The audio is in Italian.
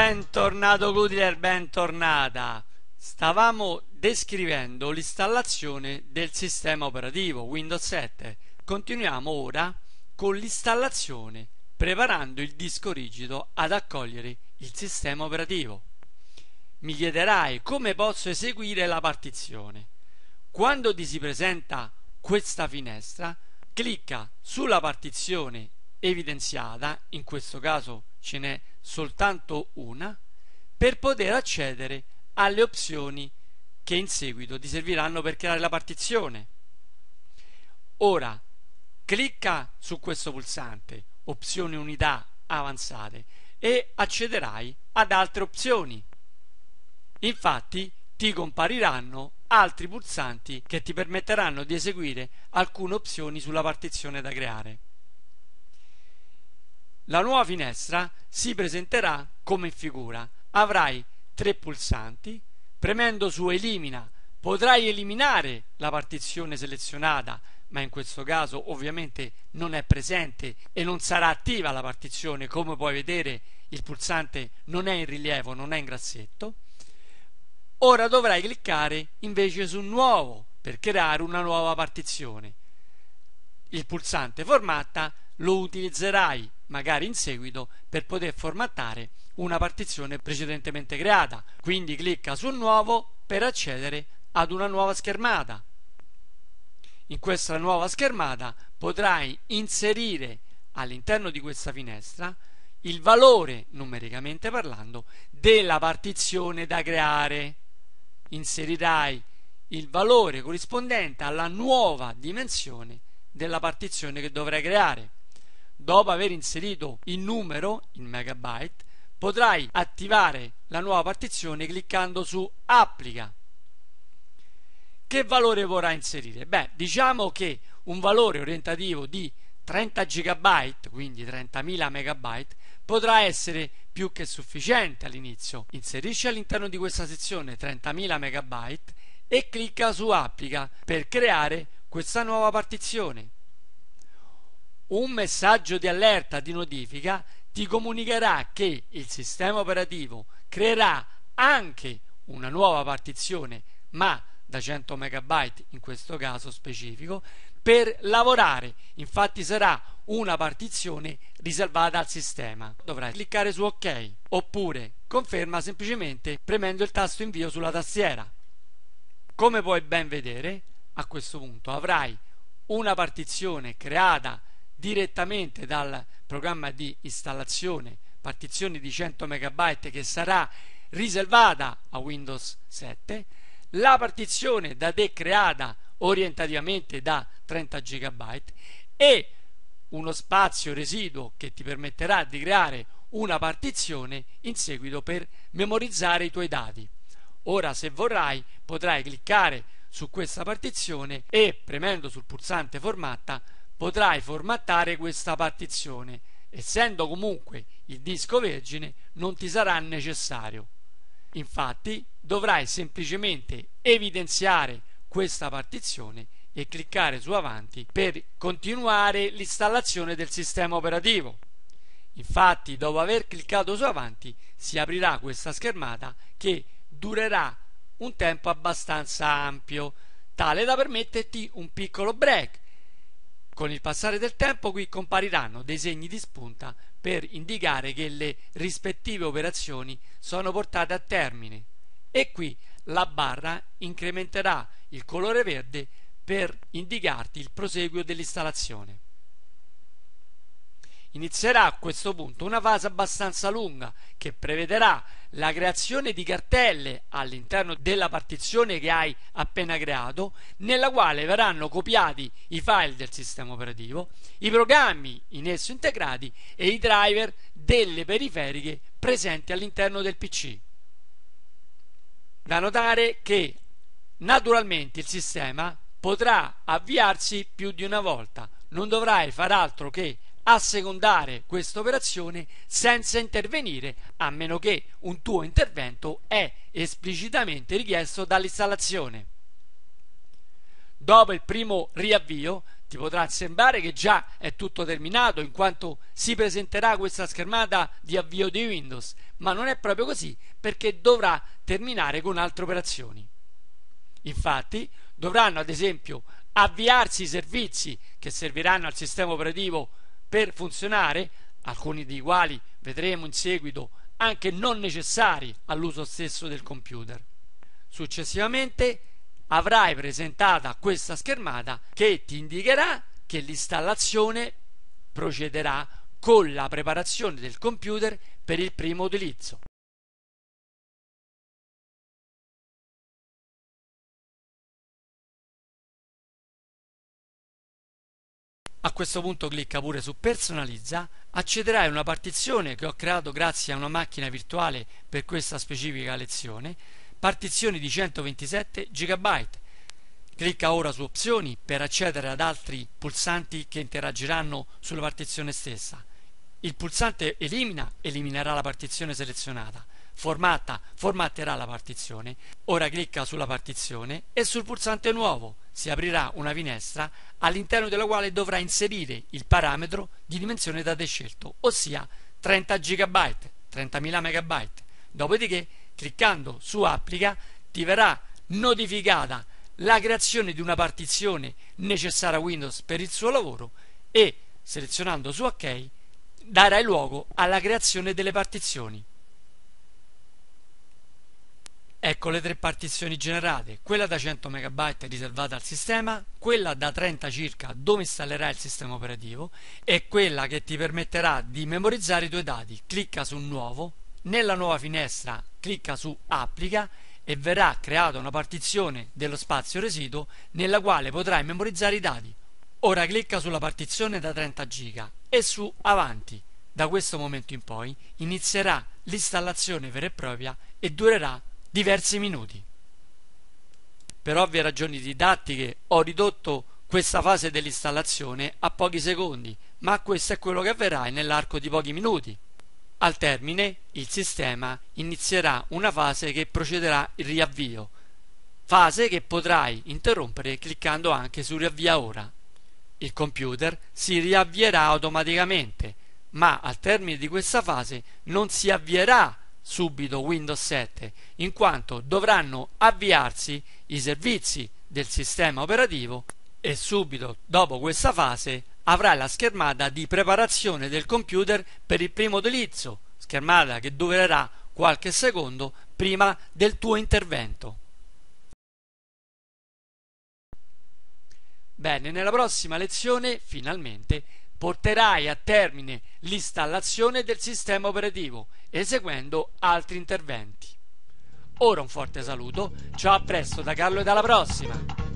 Bentornato Goodler, bentornata. Stavamo descrivendo l'installazione del sistema operativo Windows 7. Continuiamo ora con l'installazione preparando il disco rigido ad accogliere il sistema operativo. Mi chiederai come posso eseguire la partizione. Quando ti si presenta questa finestra, clicca sulla partizione evidenziata, in questo caso ce n'è soltanto una, per poter accedere alle opzioni che in seguito ti serviranno per creare la partizione. Ora, clicca su questo pulsante, opzioni unità avanzate, e accederai ad altre opzioni. Infatti, ti compariranno altri pulsanti che ti permetteranno di eseguire alcune opzioni sulla partizione da creare. La nuova finestra si presenterà come figura. Avrai tre pulsanti, premendo su elimina potrai eliminare la partizione selezionata, ma in questo caso ovviamente non è presente e non sarà attiva la partizione, come puoi vedere il pulsante non è in rilievo, non è in grassetto. Ora dovrai cliccare invece su nuovo per creare una nuova partizione. Il pulsante formatta lo utilizzerai magari in seguito, per poter formattare una partizione precedentemente creata. Quindi clicca su Nuovo per accedere ad una nuova schermata. In questa nuova schermata potrai inserire all'interno di questa finestra il valore, numericamente parlando, della partizione da creare. Inserirai il valore corrispondente alla nuova dimensione della partizione che dovrai creare dopo aver inserito il numero in megabyte, potrai attivare la nuova partizione cliccando su applica. Che valore vorrà inserire? Beh, diciamo che un valore orientativo di 30 GB, quindi 30.000 MB, potrà essere più che sufficiente all'inizio. Inserisci all'interno di questa sezione 30.000 MB e clicca su applica per creare questa nuova partizione un messaggio di allerta, di notifica, ti comunicherà che il sistema operativo creerà anche una nuova partizione, ma da 100 MB in questo caso specifico, per lavorare. Infatti sarà una partizione riservata al sistema. Dovrai cliccare su OK oppure conferma semplicemente premendo il tasto invio sulla tastiera. Come puoi ben vedere, a questo punto avrai una partizione creata direttamente dal programma di installazione partizioni di 100 MB che sarà riservata a Windows 7, la partizione da te creata orientativamente da 30 GB e uno spazio residuo che ti permetterà di creare una partizione in seguito per memorizzare i tuoi dati. Ora se vorrai potrai cliccare su questa partizione e premendo sul pulsante formatta potrai formattare questa partizione. Essendo comunque il disco vergine non ti sarà necessario. Infatti dovrai semplicemente evidenziare questa partizione e cliccare su avanti per continuare l'installazione del sistema operativo. Infatti dopo aver cliccato su avanti si aprirà questa schermata che durerà un tempo abbastanza ampio, tale da permetterti un piccolo break con il passare del tempo qui compariranno dei segni di spunta per indicare che le rispettive operazioni sono portate a termine e qui la barra incrementerà il colore verde per indicarti il proseguo dell'installazione. Inizierà a questo punto una fase abbastanza lunga che prevederà la creazione di cartelle all'interno della partizione che hai appena creato, nella quale verranno copiati i file del sistema operativo, i programmi in esso integrati e i driver delle periferiche presenti all'interno del PC. Da notare che naturalmente il sistema potrà avviarsi più di una volta, non dovrai far altro che assecondare questa operazione senza intervenire, a meno che un tuo intervento è esplicitamente richiesto dall'installazione. Dopo il primo riavvio ti potrà sembrare che già è tutto terminato in quanto si presenterà questa schermata di avvio di Windows, ma non è proprio così perché dovrà terminare con altre operazioni. Infatti dovranno ad esempio avviarsi i servizi che serviranno al sistema operativo per funzionare, alcuni dei quali vedremo in seguito anche non necessari all'uso stesso del computer. Successivamente avrai presentata questa schermata che ti indicherà che l'installazione procederà con la preparazione del computer per il primo utilizzo. A questo punto clicca pure su personalizza, accederai a una partizione che ho creato grazie a una macchina virtuale per questa specifica lezione, partizioni di 127 GB. Clicca ora su opzioni per accedere ad altri pulsanti che interagiranno sulla partizione stessa. Il pulsante Elimina eliminerà la partizione selezionata, Formatta formatterà la partizione. Ora clicca sulla partizione e sul pulsante Nuovo si aprirà una finestra all'interno della quale dovrà inserire il parametro di dimensione da te scelto, ossia 30 GB, 30.000 MB. Dopodiché, cliccando su Applica, ti verrà notificata la creazione di una partizione necessaria a Windows per il suo lavoro e selezionando su OK darai luogo alla creazione delle partizioni. Ecco le tre partizioni generate, quella da 100 MB riservata al sistema, quella da 30 circa dove installerai il sistema operativo e quella che ti permetterà di memorizzare i tuoi dati. Clicca su Nuovo, nella nuova finestra clicca su Applica e verrà creata una partizione dello spazio residuo nella quale potrai memorizzare i dati. Ora clicca sulla partizione da 30 giga e su Avanti. Da questo momento in poi inizierà l'installazione vera e propria e durerà diversi minuti. Per ovvie ragioni didattiche ho ridotto questa fase dell'installazione a pochi secondi, ma questo è quello che avverrà nell'arco di pochi minuti. Al termine il sistema inizierà una fase che procederà il riavvio, fase che potrai interrompere cliccando anche su riavvia ora il computer si riavvierà automaticamente, ma al termine di questa fase non si avvierà subito Windows 7, in quanto dovranno avviarsi i servizi del sistema operativo e subito dopo questa fase avrà la schermata di preparazione del computer per il primo utilizzo, schermata che durerà qualche secondo prima del tuo intervento. Bene, nella prossima lezione finalmente porterai a termine l'installazione del sistema operativo eseguendo altri interventi. Ora un forte saluto, ciao a presto da Carlo e dalla prossima!